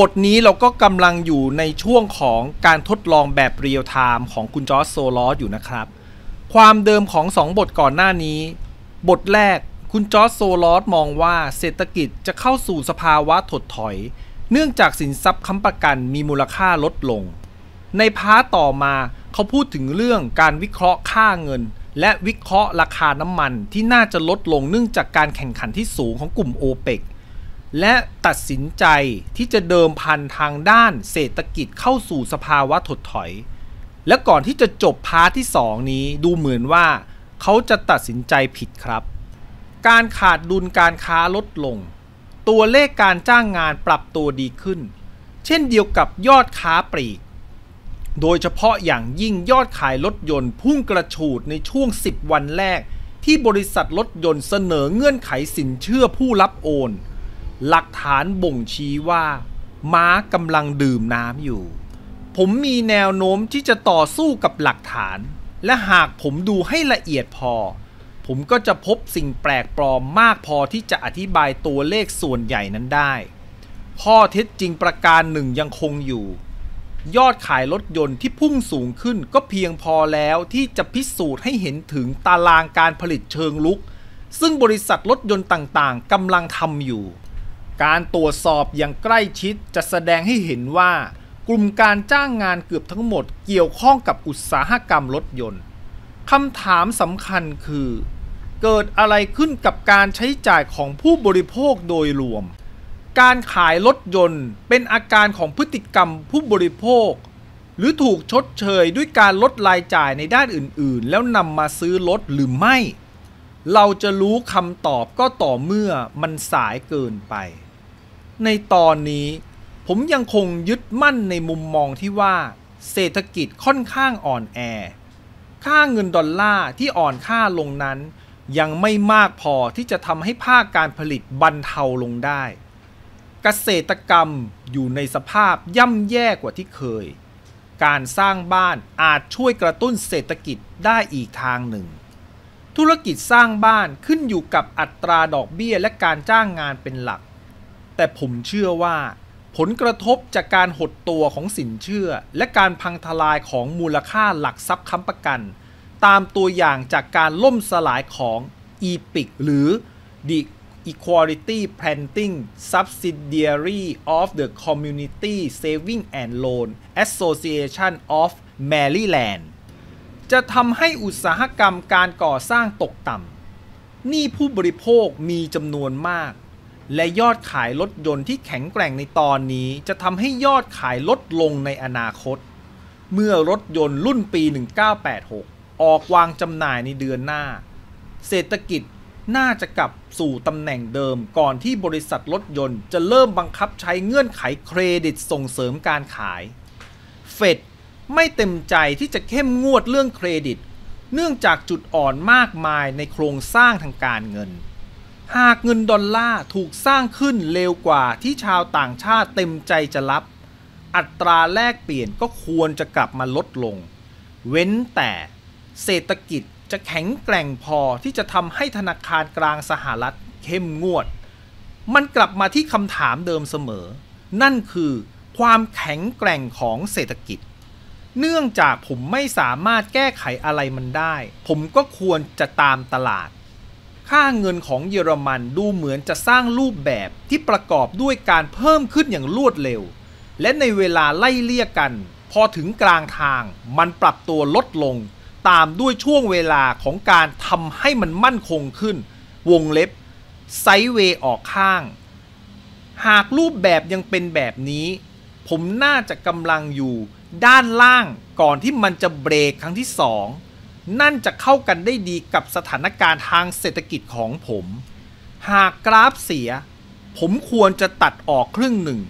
บทนี้เราก็กำลังอยู่ในช่วงของการทดลองแบบเรียลไทม์ของคุณจอร์สโซลอสอยู่นะครับ ความเดิมของ 2 บทก่อนหน้านี้ บทแรกคุณจอร์สโซลอสมองว่าเศรษฐกิจจะเข้าสู่สภาวะถดถอย เนื่องจากสินทรัพย์ค้ำประกันมีมูลค่าลดลง ในพาร์ตต่อมาเขาพูดถึงเรื่องการวิเคราะห์ค่าเงิน และวิเคราะห์ราคาน้ำมันที่น่าจะลดลงเนื่องจากการแข่งขันที่สูงของกลุ่มโอเปกและตัดสินใจที่จะเดิมพันทางด้านเศรษฐกิจเข้าสู่สภาวะถดถอย และก่อนที่จะจบพาร์ทที่ 2 นี้ดูเหมือนว่า เขาจะตัดสินใจผิดครับ การขาดดุลการค้าลดลง ตัวเลขการจ้างงานปรับตัวดีขึ้น เช่นเดียวกับยอดค้าปลีก โดยเฉพาะอย่างยิ่งยอดขายรถยนต์พุ่งกระฉูดในช่วง 10 วันแรก ที่บริษัทรถยนต์เสนอเงื่อนไขสินเชื่อผู้รับโอนหลักฐานบ่งชี้ว่า ม้ากำลังดื่มน้ำอยู่ ผมมีแนวโน้มที่จะต่อสู้กับหลักฐาน และหากผมดูให้ละเอียดพอ ผมก็จะพบสิ่งแปลกปลอมมากพอที่จะอธิบายตัวเลขส่วนใหญ่นั้นได้ ข้อเท็จจริงประการหนึ่งยังคงอยู่ ยอดขายรถยนต์ที่พุ่งสูงขึ้นก็เพียงพอแล้วที่จะพิสูจน์ให้เห็นถึงตารางการผลิตเชิงลุก ซึ่งบริษัทรถยนต์ต่างๆ กำลังทำอยู่การตรวจสอบอย่างใกล้ชิดจะแสดงให้เห็นว่า กลุ่มการจ้างงานเกือบทั้งหมดเกี่ยวข้องกับอุตสาหกรรมรถยนต์ คำถามสำคัญคือ เกิดอะไรขึ้นกับการใช้จ่ายของผู้บริโภคโดยรวม การขายรถยนต์เป็นอาการของพฤติกรรมผู้บริโภค หรือถูกชดเชยด้วยการลดรายจ่ายในด้านอื่น ๆ แล้วนำมาซื้อรถหรือไม่ เราจะรู้คำตอบก็ต่อเมื่อมันสายเกินไปในตอนนี้ผมยังคงยึดมั่นในมุมมองที่ว่า เศรษฐกิจค่อนข้างอ่อน แอ ค่าเงินดอลลาร์ที่อ่อนค่าลงนั้น ยังไม่มากพอที่จะทำให้ภาคการผลิตบรรเทาลงได้ เกษตรกรรมอยู่ในสภาพย่ำแย่กว่าที่เคย การสร้างบ้านอาจช่วยกระตุ้นเศรษฐกิจได้อีกทางหนึ่ง ธุรกิจสร้างบ้านขึ้นอยู่กับอัตราดอกเบี้ยและการจ้างงานเป็นหลักแต่ผมเชื่อว่า ผลกระทบจากการหดตัวของสินเชื่อ และการพังทลายของมูลค่าหลักทรัพย์ค้ำประกัน ตามตัวอย่างจากการล่มสลายของ EPIC หรือ The Equality Planting Subsidiary of the Community Saving and Loan Association of Maryland จะทำให้อุตสาหกรรมการก่อสร้างตกต่ำนี่ผู้บริโภคมีจำนวนมากและยอดขายรถยนต์ที่แข็งแกร่งในตอนนี้จะทำให้ยอดขายลดลงในอนาคต เมื่อรถยนต์รุ่นปี 1986 ออกวางจำหน่ายในเดือนหน้า เศรษฐกิจน่าจะกลับสู่ตำแหน่งเดิมก่อนที่บริษัทรถยนต์จะเริ่มบังคับใช้เงื่อนไขเครดิตส่งเสริมการขาย เฟดไม่เต็มใจที่จะเข้มงวดเรื่องเครดิต เนื่องจากจุดอ่อนมากมายในโครงสร้างทางการเงินหากเงินดอลลาร์ถูกสร้างขึ้นเร็วกว่าที่ชาวต่างชาติเต็มใจจะรับ อัตราแลกเปลี่ยนก็ควรจะกลับมาลดลง เว้นแต่ เศรษฐกิจจะแข็งแกร่งพอที่จะทำให้ธนาคารกลางสหรัฐ เข้มงวด มันกลับมาที่คำถามเดิมเสมอ นั่นคือความแข็งแกร่งของเศรษฐกิจ เนื่องจากผมไม่สามารถแก้ไขอะไรมันได้ ผมก็ควรจะตามตลาดค่าเงินของเยอรมันดูเหมือนจะสร้างรูปแบบที่ประกอบด้วยการเพิ่มขึ้นอย่างรวดเร็ว และในเวลาไล่เลี่ยกัน พอถึงกลางทางมันปรับตัวลดลง ตามด้วยช่วงเวลาของการทำให้มันมั่นคงขึ้น วงเล็บ ไซเวย์ออกข้าง หากรูปแบบยังเป็นแบบนี้ ผมน่าจะกำลังอยู่ ด้านล่างก่อนที่มันจะเบรกครั้งที่สองนั่นจะเข้ากันได้ดีกับสถานการณ์ทางเศรษฐกิจของผม หากกราฟเสีย ผมควรจะตัดออกครึ่งหนึ่ง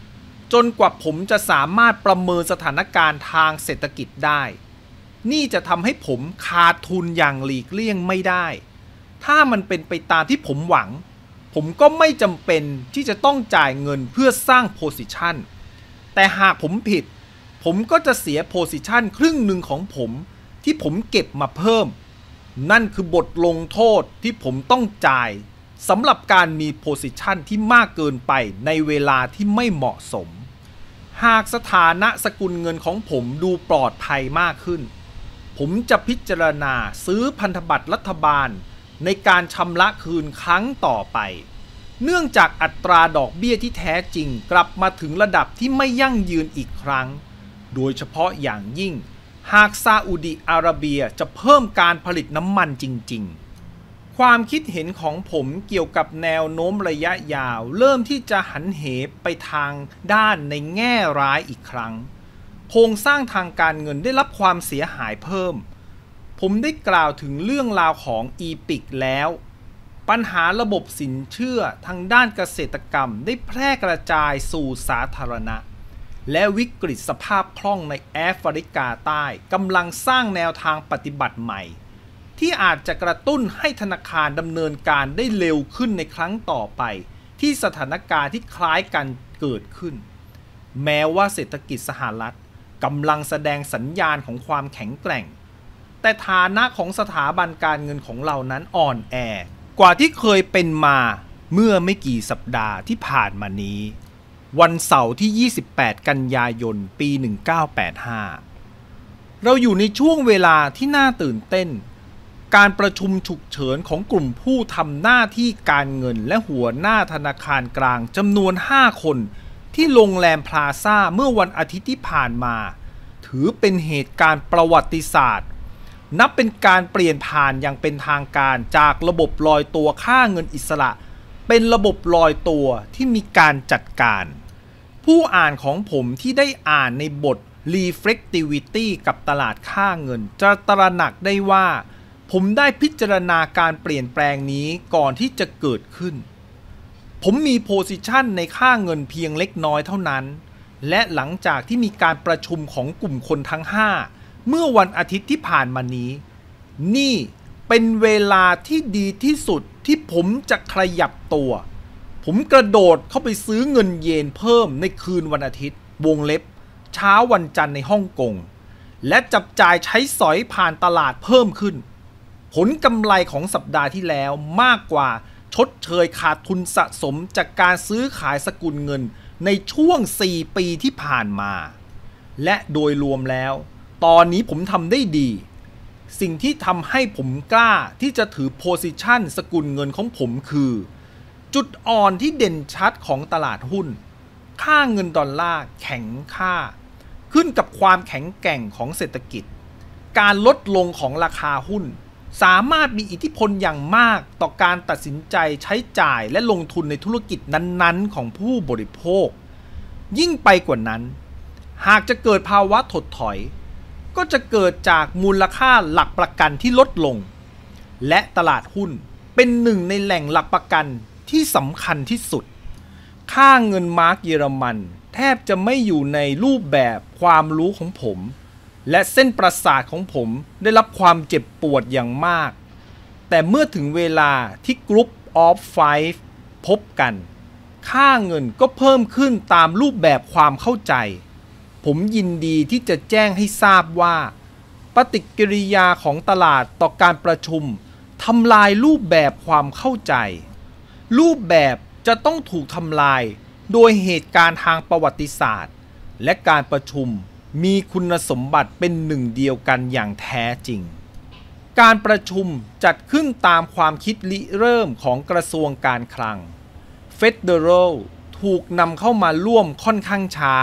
จนกว่าผมจะสามารถประเมินสถานการณ์ทางเศรษฐกิจได้ นี่จะทำให้ผมขาดทุนอย่างหลีกเลี่ยงไม่ได้ ถ้ามันเป็นไปตามที่ผมหวัง ผมก็ไม่จำเป็นที่จะต้องจ่ายเงินเพื่อสร้างโพสิชันแต่หากผมผิด ผมก็จะเสียโพสิชันครึ่งหนึ่งของผมที่ผมเก็บมาเพิ่ม นั่นคือบทลงโทษที่ผมต้องจ่ายสำหรับการมีโพสิชันที่มากเกินไปในเวลาที่ไม่เหมาะสม หากสถานะสกุลเงินของผมดูปลอดภัยมากขึ้น ผมจะพิจารณาซื้อพันธบัตรรัฐบาล ในการชำระคืนครั้งต่อไป เนื่องจากอัตราดอกเบี้ยที่แท้จริงกลับมาถึงระดับที่ไม่ยั่งยืนอีกครั้ง โดยเฉพาะอย่างยิ่งหากซาอุดิอาระเบียจะเพิ่มการผลิตน้ำมันจริงๆ ความคิดเห็นของผมเกี่ยวกับแนวโน้มระยะยาว เริ่มที่จะหันเหไปทางด้านในแง่ร้ายอีกครั้ง โครงสร้างทางการเงินได้รับความเสียหายเพิ่ม ผมได้กล่าวถึงเรื่องราวของอีปิกแล้ว ปัญหาระบบสินเชื่อทางด้านเกษตรกรรมได้แพร่กระจายสู่สาธารณะและวิกฤตสภาพคล่องในแอฟริกาใต้กำลังสร้างแนวทางปฏิบัติใหม่ ที่อาจจะกระตุ้นให้ธนาคารดำเนินการได้เร็วขึ้นในครั้งต่อไป ที่สถานการณ์ที่คล้ายกันเกิดขึ้น แม้ว่าเศรษฐกิจสหรัฐกำลังแสดงสัญญาณของความแข็งแกร่ง แต่ฐานะของสถาบันการเงินของเรานั้นอ่อนแอกว่าที่เคยเป็นมา เมื่อไม่กี่สัปดาห์ที่ผ่านมานี้วันเสาร์ที่ 28 กันยายน ปี 1985 เราอยู่ในช่วงเวลาที่น่าตื่นเต้น การประชุมฉุกเฉินของกลุ่มผู้ทำหน้าที่การเงินและหัวหน้าธนาคารกลางจำนวน 5 คน ที่โรงแรมพลาซ่าเมื่อวันอาทิตย์ที่ผ่านมา ถือเป็นเหตุการณ์ประวัติศาสตร์ นับเป็นการเปลี่ยนผ่านอย่างเป็นทางการจากระบบลอยตัวค่าเงินอิสระ เป็นระบบลอยตัวที่มีการจัดการผู้อ่านของผมที่ได้อ่านในบท reflectivity กับตลาดค่าเงิน จะตระหนักได้ว่าผมได้พิจารณาการเปลี่ยนแปลงนี้ก่อนที่จะเกิดขึ้น ผมมีโพซิชันในค่าเงินเพียงเล็กน้อยเท่านั้น และหลังจากที่มีการประชุมของกลุ่มคนทั้ง 5 เมื่อวันอาทิตย์ที่ผ่านมานี้ นี่เป็นเวลาที่ดีที่สุดที่ผมจะขยับตัวผมกระโดดเข้าไปซื้อเงินเยนเพิ่มในคืนวันอาทิตย์วงเล็บเช้าวันจันทร์ในฮ่องกงและจับจ่ายใช้สอยผ่านตลาดเพิ่มขึ้น ผลกำไรของสัปดาห์ที่แล้วมากกว่าชดเชยขาดทุนสะสมจากการซื้อขายสกุลเงินในช่วง 4 ปีที่ผ่านมา และโดยรวมแล้ว ตอนนี้ผมทำได้ดี สิ่งที่ทำให้ผมกล้าที่จะถือโพซิชันสกุลเงินของผมคือจุดอ่อนที่เด่นชัดของตลาดหุ้น ค่าเงินดอลลาร์แข็งค่า ขึ้นกับความแข็งแกร่งของเศรษฐกิจ การลดลงของราคาหุ้นสามารถมีอิทธิพลอย่างมากต่อการตัดสินใจใช้จ่ายและลงทุนในธุรกิจนั้นๆของผู้บริโภค ยิ่งไปกว่านั้น หากจะเกิดภาวะถดถอย ก็จะเกิดจากมูลค่าหลักประกันที่ลดลง และตลาดหุ้นเป็นหนึ่งในแหล่งหลักประกันที่สำคัญที่สุด ค่าเงินมาร์กเยอรมัน แทบจะไม่อยู่ในรูปแบบความรู้ของผม และเส้นประสาทของผมได้รับความเจ็บปวดอย่างมาก แต่เมื่อถึงเวลาที่กรุ๊ปออฟไฟพบกัน ค่าเงินก็เพิ่มขึ้นตามรูปแบบความเข้าใจ ผมยินดีที่จะแจ้งให้ทราบว่า ปฏิกิริยาของตลาดต่อการประชุมทำลายรูปแบบความเข้าใจรูปแบบจะต้องถูกทำลายโดยเหตุการณ์ทางประวัติศาสตร์ และการประชุมมีคุณสมบัติเป็นหนึ่งเดียวกันอย่างแท้จริง การประชุมจัดขึ้นตามความคิดริเริ่มของกระทรวงการคลังเฟดเดอรัลถูกนำเข้ามาร่วมค่อนข้างช้า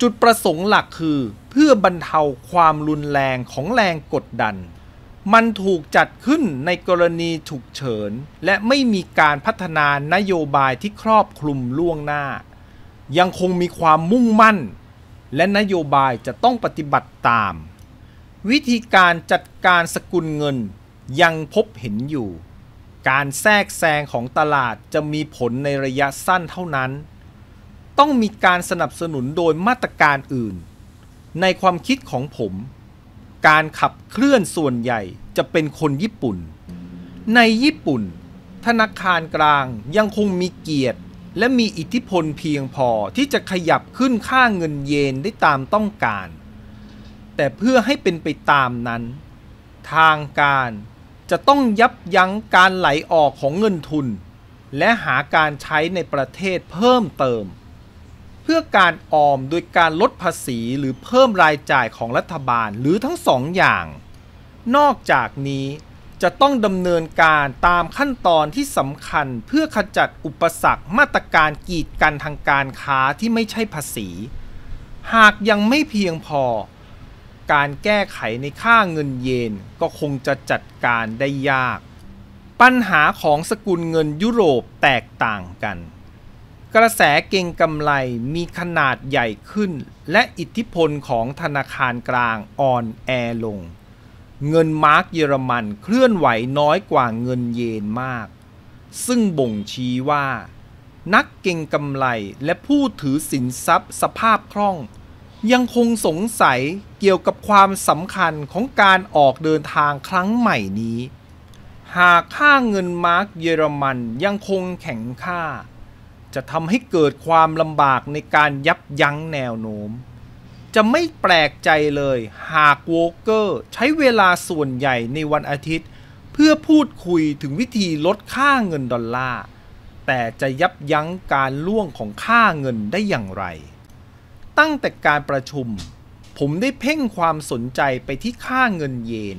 จุดประสงค์หลักคือเพื่อบรรเทาความรุนแรงของแรงกดดันมันถูกจัดขึ้นในกรณีฉุกเฉิน และไม่มีการพัฒนานโยบายที่ครอบคลุมล่วงหน้า ยังคงมีความมุ่งมั่น และนโยบายจะต้องปฏิบัติตาม วิธีการจัดการสกุลเงินยังพบเห็นอยู่ การแทรกแซงของตลาดจะมีผลในระยะสั้นเท่านั้น ต้องมีการสนับสนุนโดยมาตรการอื่น ในความคิดของผมการขับเคลื่อนส่วนใหญ่จะเป็นคนญี่ปุ่น ในญี่ปุ่น ธนาคารกลางยังคงมีเกียรติและมีอิทธิพลเพียงพอที่จะขยับขึ้นค่าเงินเยนได้ตามต้องการ แต่เพื่อให้เป็นไปตามนั้น ทางการจะต้องยับยั้งการไหลออกของเงินทุน และหาการใช้ในประเทศเพิ่มเติมเพื่อการออมโดยการลดภาษีหรือเพิ่มรายจ่ายของรัฐบาลหรือทั้งสองอย่าง นอกจากนี้จะต้องดำเนินการตามขั้นตอนที่สำคัญเพื่อขจัดอุปสรรคมาตรการกีดกันทางการค้าที่ไม่ใช่ภาษี หากยังไม่เพียงพอ การแก้ไขในค่าเงินเยนก็คงจะจัดการได้ยาก ปัญหาของสกุลเงินยุโรปแตกต่างกันกระแสเก่งกำไรมีขนาดใหญ่ขึ้น และอิทธิพลของธนาคารกลางอ่อนแอลงเงินมาร์กเยอรมันเคลื่อนไหวน้อยกว่าเงินเยนมาก ซึ่งบ่งชี้ว่า นักเก่งกำไรและผู้ถือสินทรัพย์สภาพคล่อง ยังคงสงสัยเกี่ยวกับความสำคัญของการออกเดินทางครั้งใหม่นี้ หากค่าเงินมาร์กเยอรมันยังคงแข็งค่าจะทำให้เกิดความลำบากในการยับยั้งแนวโน้ม จะไม่แปลกใจเลย หากโวเกอร์ใช้เวลาส่วนใหญ่ในวันอาทิตย์ เพื่อพูดคุยถึงวิธีลดค่าเงินดอลลาร์แต่จะยับยั้งการล่วงของค่าเงินได้อย่างไร ตั้งแต่การประชุม ผมได้เพ่งความสนใจไปที่ค่าเงินเยน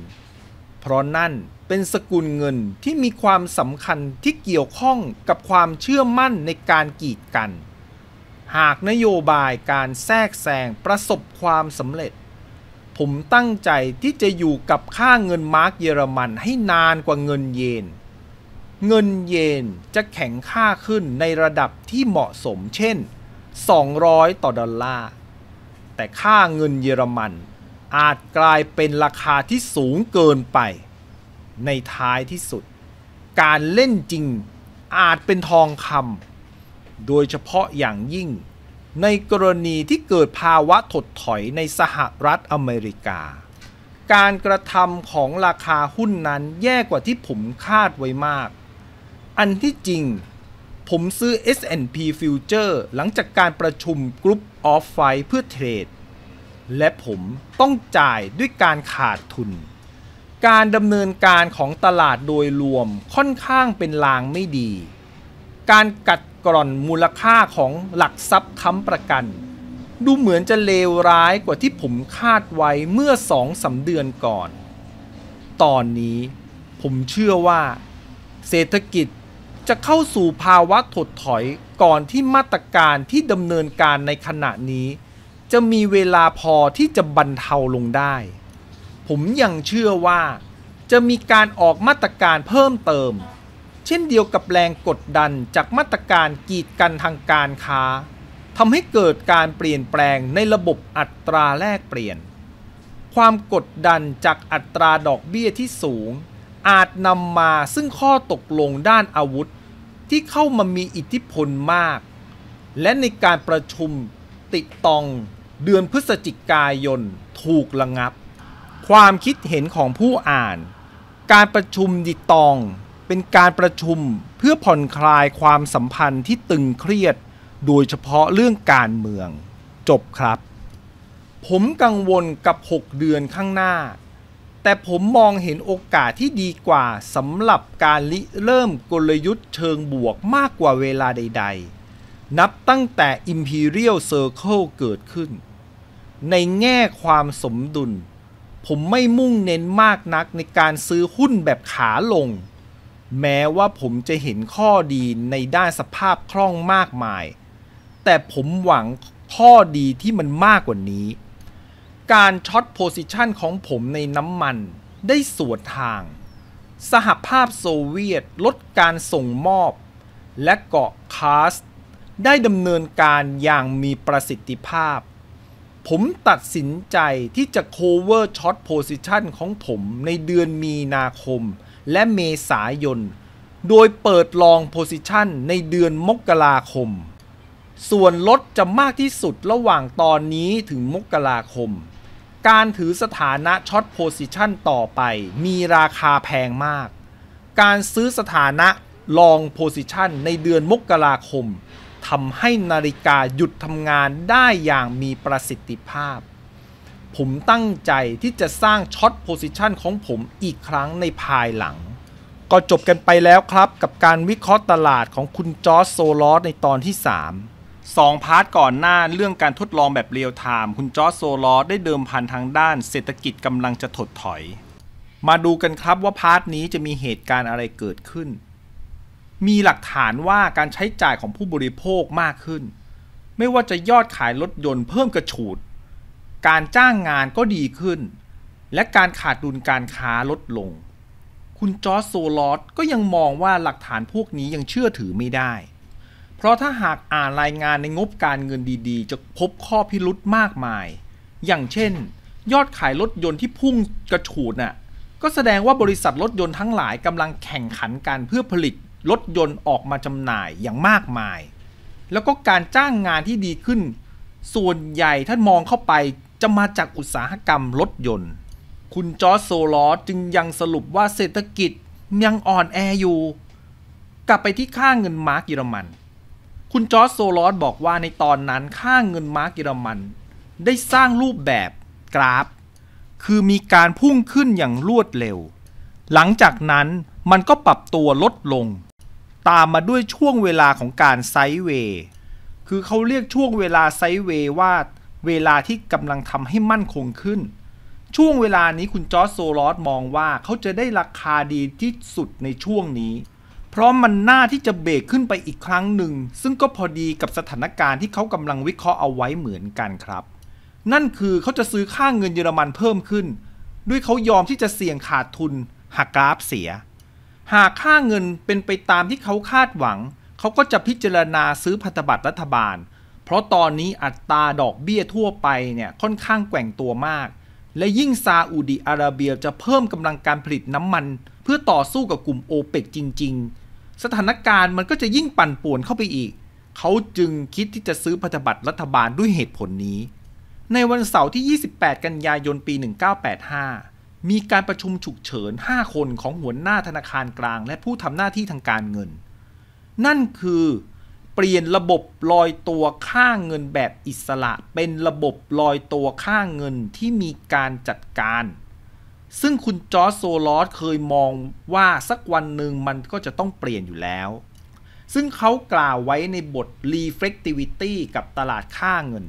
เพราะนั่นเป็นสกุลเงินที่มีความสำคัญที่เกี่ยวข้องกับความเชื่อมั่นในการกีดกัน หากนโยบายการแทรกแซงประสบความสำเร็จ ผมตั้งใจที่จะอยู่กับค่าเงินมาร์กเยอรมันให้นานกว่าเงินเยน เงินเยนจะแข็งค่าขึ้นในระดับที่เหมาะสมเช่น 200 ต่อดอลลาร์ แต่ค่าเงินเยอรมันอาจกลายเป็นราคาที่สูงเกินไปในท้ายที่สุด การเล่นจริงอาจเป็นทองคำโดยเฉพาะอย่างยิ่ง ในกรณีที่เกิดภาวะถดถอยในสหรัฐอเมริกา การกระทำของราคาหุ้นนั้นแย่กว่าที่ผมคาดไว้มาก อันที่จริง ผมซื้อ S&P Future หลังจากการประชุม Group of Five เพื่อเทรด และผมต้องจ่ายด้วยการขาดทุนการดำเนินการของตลาดโดยรวมค่อนข้างเป็นลางไม่ดี การกัดกร่อนมูลค่าของหลักทรัพย์ค้ำประกัน ดูเหมือนจะเลวร้ายกว่าที่ผมคาดไว้เมื่อสองสาเดือนก่อน ตอนนี้ผมเชื่อว่า เศรษฐกิจจะเข้าสู่ภาวะถดถอยก่อนที่มาตรการที่ดำเนินการในขณะนี้ จะมีเวลาพอที่จะบรรเทาลงได้ผม ยัง เชื่อว่าจะมีการออกมาตรการเพิ่มเติม เช่นเดียวกับแรงกดดันจากมาตรการกีดกันทางการค้าทำให้เกิดการเปลี่ยนแปลงในระบบอัตราแลกเปลี่ยน ความ กดดันจากอัตราดอกเบี้ย ที่สูง อาจนำมาซึ่งข้อตกลงด้านอาวุธ ที่เข้ามามีอิทธิพล มาก และในการประชุม ติดตองเดือนพฤศจิกายนถูกระงับความคิดเห็นของผู้อ่าน การประชุมดิตอง เป็นการประชุมเพื่อผ่อนคลายความสัมพันธ์ที่ตึงเครียดโดยเฉพาะเรื่องการเมือง จบครับ ผมกังวลกับ 6 เดือนข้างหน้า แต่ผมมองเห็นโอกาสที่ดีกว่าสำหรับการริเริ่มกลยุทธ์เชิงบวกมากกว่าเวลาใดๆ นับตั้งแต่ Imperial Circle เกิดขึ้น ในแง่ความสมดุลผมไม่มุ่งเน้นมากนักในการซื้อหุ้นแบบขาลง แม้ว่าผมจะเห็นข้อดีในด้านสภาพคล่องมากมาย แต่ผมหวังข้อดีที่มันมากกว่านี้ การช็อตโพซิชันของผมในน้ำมันได้สวนทาง สหภาพโซเวียตลดการส่งมอบ และเกาะคาสได้ดำเนินการอย่างมีประสิทธิภาพผมตัดสินใจที่จะ cover short position ของผมในเดือนมีนาคม และเมษายน โดยเปิดลอง position ในเดือนมกราคม ส่วนลดจะมากที่สุดระหว่างตอนนี้ถึงมกราคม การถือสถานะช็อตโพซิชันต่อไปมีราคาแพงมาก การซื้อสถานะลองโพซิชันในเดือนมกราคมทำให้นาฬิกาหยุดทำงานได้อย่างมีประสิทธิภาพ ผมตั้งใจที่จะสร้างช็อตโพซิชันของผมอีกครั้งในภายหลัง ก็จบกันไปแล้วครับกับการวิเคราะห์ตลาดของคุณจอร์โซลอสในตอนที่ 3 2 พาร์ทก่อนหน้าเรื่องการทดลองแบบเรียลไทม์คุณจอร์โซลอสได้เดิมพันทางด้าน เศรษฐกิจกำลังจะถดถอย มาดูกันครับว่าพาร์ทนี้จะมีเหตุการณ์อะไรเกิดขึ้นมีหลักฐานว่าการใช้จ่ายของผู้บริโภคมากขึ้น ไม่ว่าจะยอดขายรถยนต์เพิ่มกระฉูด การจ้างงานก็ดีขึ้น และการขาดดุลการค้าลดลง คุณจอร์โซลอตก็ยังมองว่าหลักฐานพวกนี้ยังเชื่อถือไม่ได้ เพราะถ้าหากอ่านรายงานในงบการเงินดีๆ จะพบข้อพิรุธมากมาย อย่างเช่นยอดขายรถยนต์ที่พุ่งกระฉูดน่ะ ก็แสดงว่าบริษัทรถยนต์ทั้งหลายกำลังแข่งขันกันเพื่อผลิตรถยนต์ออกมาจำหน่ายอย่างมากมาย แล้วก็การจ้างงานที่ดีขึ้น ส่วนใหญ่ท่านมองเข้าไปจะมาจากอุตสาหกรรมรถยนต์ คุณจอร์จโซลอสจึงยังสรุปว่าเศรษฐกิจยังอ่อนแออยู่ กลับไปที่ค่าเงินมาร์กเยอรมัน คุณจอร์จโซลอสบอกว่าในตอนนั้นค่าเงินมาร์กเยอรมัน ได้สร้างรูปแบบกราฟ คือมีการพุ่งขึ้นอย่างรวดเร็ว หลังจากนั้นมันก็ปรับตัวลดลงตามมาด้วยช่วงเวลาของการไซเวย์คือเขาเรียกช่วงเวลาไซเวย์ว่าเวลาที่กำลังทำให้มั่นคงขึ้น ช่วงเวลานี้คุณจอร์จโซลอสมองว่าเขาจะได้ราคาดีที่สุดในช่วงนี้ เพราะมันน่าที่จะเบรกขึ้นไปอีกครั้งหนึ่ง ซึ่งก็พอดีกับสถานการณ์ที่เขากำลังวิเคราะห์เอาไว้เหมือนกันครับ นั่นคือเขาจะซื้อค่างเงินเยอรมันเพิ่มขึ้น ด้วยเขายอมที่จะเสี่ยงขาดทุน หากกราฟเสียหากค่าเงินเป็นไปตามที่เขาคาดหวัง เขาก็จะพิจารณาซื้อพันธบัตรรัฐบาล เพราะตอนนี้อัตราดอกเบี้ยทั่วไปเนี่ยค่อนข้างแกว่งตัวมาก และยิ่งซาอุดีอาระเบียจะเพิ่มกำลังการผลิตน้ำมัน เพื่อต่อสู้กับกลุ่มโอเปกจริงๆ สถานการณ์มันก็จะยิ่งปั่นป่วนเข้าไปอีก เขาจึงคิดที่จะซื้อพันธบัตรรัฐบาลด้วยเหตุผลนี้ ในวันเสาร์ที่ 28 กันยายน ปี 1985มีการประชุมฉุกเฉิน 5 คนของหัวหน้าธนาคารกลาง และผู้ทำหน้าที่ทางการเงิน นั่นคือ เปลี่ยนระบบลอยตัวค่าเงินแบบอิสระเป็นระบบลอยตัวค่าเงินที่มีการจัดการ ซึ่งคุณจอร์จโซลอสเคยมองว่าสักวันหนึ่งมันก็จะต้องเปลี่ยนอยู่แล้ว ซึ่งเขากล่าวไว้ในบท reflectivity กับตลาดค่าเงิน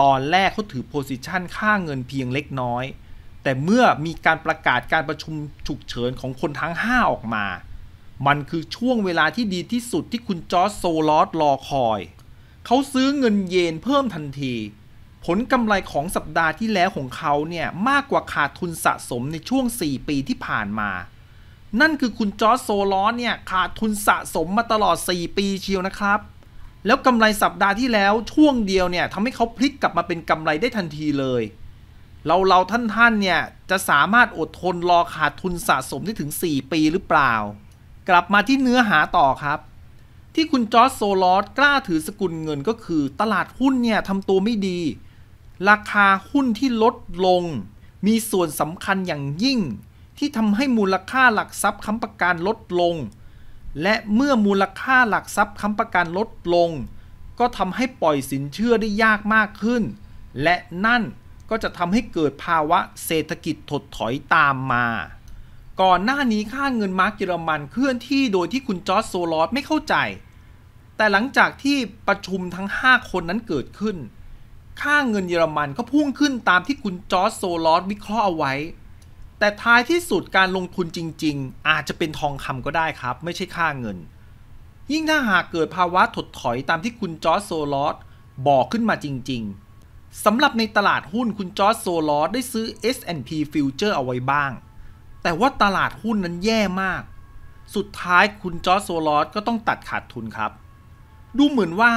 ตอนแรกเขาถือ position ค่าเงินเพียงเล็กน้อยแต่เมื่อมีการประกาศการประชุมฉุกเฉินของคนทั้ง 5 ออกมา มันคือช่วงเวลาที่ดีที่สุดที่คุณจอร์จโซลอสรอคอย เขาซื้อเงินเยนเพิ่มทันที ผลกำไรของสัปดาห์ที่แล้วของเขาเนี่ยมากกว่าขาดทุนสะสมในช่วง 4 ปีที่ผ่านมา นั่นคือคุณจอร์จโซลอสเนี่ยขาดทุนสะสมมาตลอด 4 ปีเชียวนะครับ แล้วกำไรสัปดาห์ที่แล้วช่วงเดียวเนี่ยทำให้เขาพลิกกลับมาเป็นกำไรได้ทันทีเลยเราเราท่านท่านเนี่ย จะสามารถอดทนรอขาด ทุนสะสมได้ถึง 4 ปีหรือเปล่า กลับมาที่เนื้อหาต่อครับ ที่คุณจอร์จโซลอสกล้าถือสกุลเงินก็คือ ตลาดหุ้น เนี่ยทำตัวไม่ดี ราคาหุ้นที่ลดลง มีส่วนสำคัญอย่างยิ่ง ที่ทำให้มูลค่าหลักทรัพย์ค้ำประกันลดลง และเมื่อมูลค่าหลักทรัพย์ค้ำประกันลดลง ก็ทำให้ปล่อยสินเชื่อได้ยากมากขึ้น และนั่นก็จะทำให้เกิดภาวะเศรษฐกิจถดถอยตามมา ก่อนหน้านี้ค่าเงินมาร์กเยอรมันเคลื่อนที่โดยที่คุณจอร์จโซลอสไม่เข้าใจ แต่หลังจากที่ประชุมทั้ง 5 คนนั้นเกิดขึ้น ค่าเงินเยอรมันก็พุ่งขึ้นตามที่คุณจอร์จโซลอสวิเคราะห์เอาไว้ แต่ท้ายที่สุดการลงทุนจริง ๆ อาจจะเป็นทองคำก็ได้ครับ ไม่ใช่ค่าเงิน ยิ่งถ้าหากเกิดภาวะถดถอยตามที่คุณจอร์จโซลอสบอกขึ้นมาจริงๆสำหรับในตลาดหุ้นคุณจอร์ดโซลอสได้ซื้อ S&P Future เอาไว้บ้าง แต่ว่าตลาดหุ้นนั้นแย่มาก สุดท้ายคุณจอร์ดโซลอสก็ต้องตัดขาดทุนครับ ดูเหมือนว่า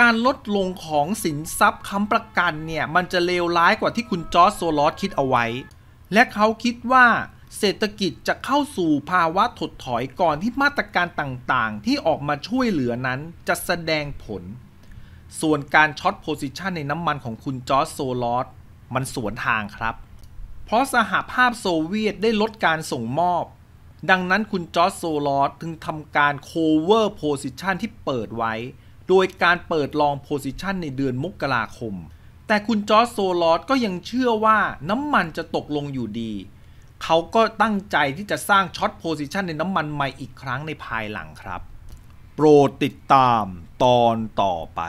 การลดลงของสินทรัพย์ค้ำประกันเนี่ย มันจะเลวร้ายกว่าที่คุณจอร์ดโซลอสคิดเอาไว้ และเขาคิดว่าเศรษฐกิจจะเข้าสู่ภาวะถดถอยก่อนที่มาตรการต่างๆ ที่ออกมาช่วยเหลือนั้นจะแสดงผลส่วนการช็อตโพซิชันในน้ำมันของคุณจอร์จโซลอสมันสวนทางครับ เพราะสหภาพโซเวียตได้ลดการส่งมอบ ดังนั้นคุณจอร์จโซลอสถึงทำการโคเวอร์โพซิชันที่เปิดไว้ โดยการเปิดลองโพซิชันในเดือนมกราคม แต่คุณจอร์จโซลอสก็ยังเชื่อว่าน้ำมันจะตกลงอยู่ดี เขาก็ตั้งใจที่จะสร้างช็อตโพซิชันในน้ำมันใหม่อีกครั้งในภายหลังครับ โปรดติดตามตอนต่อไป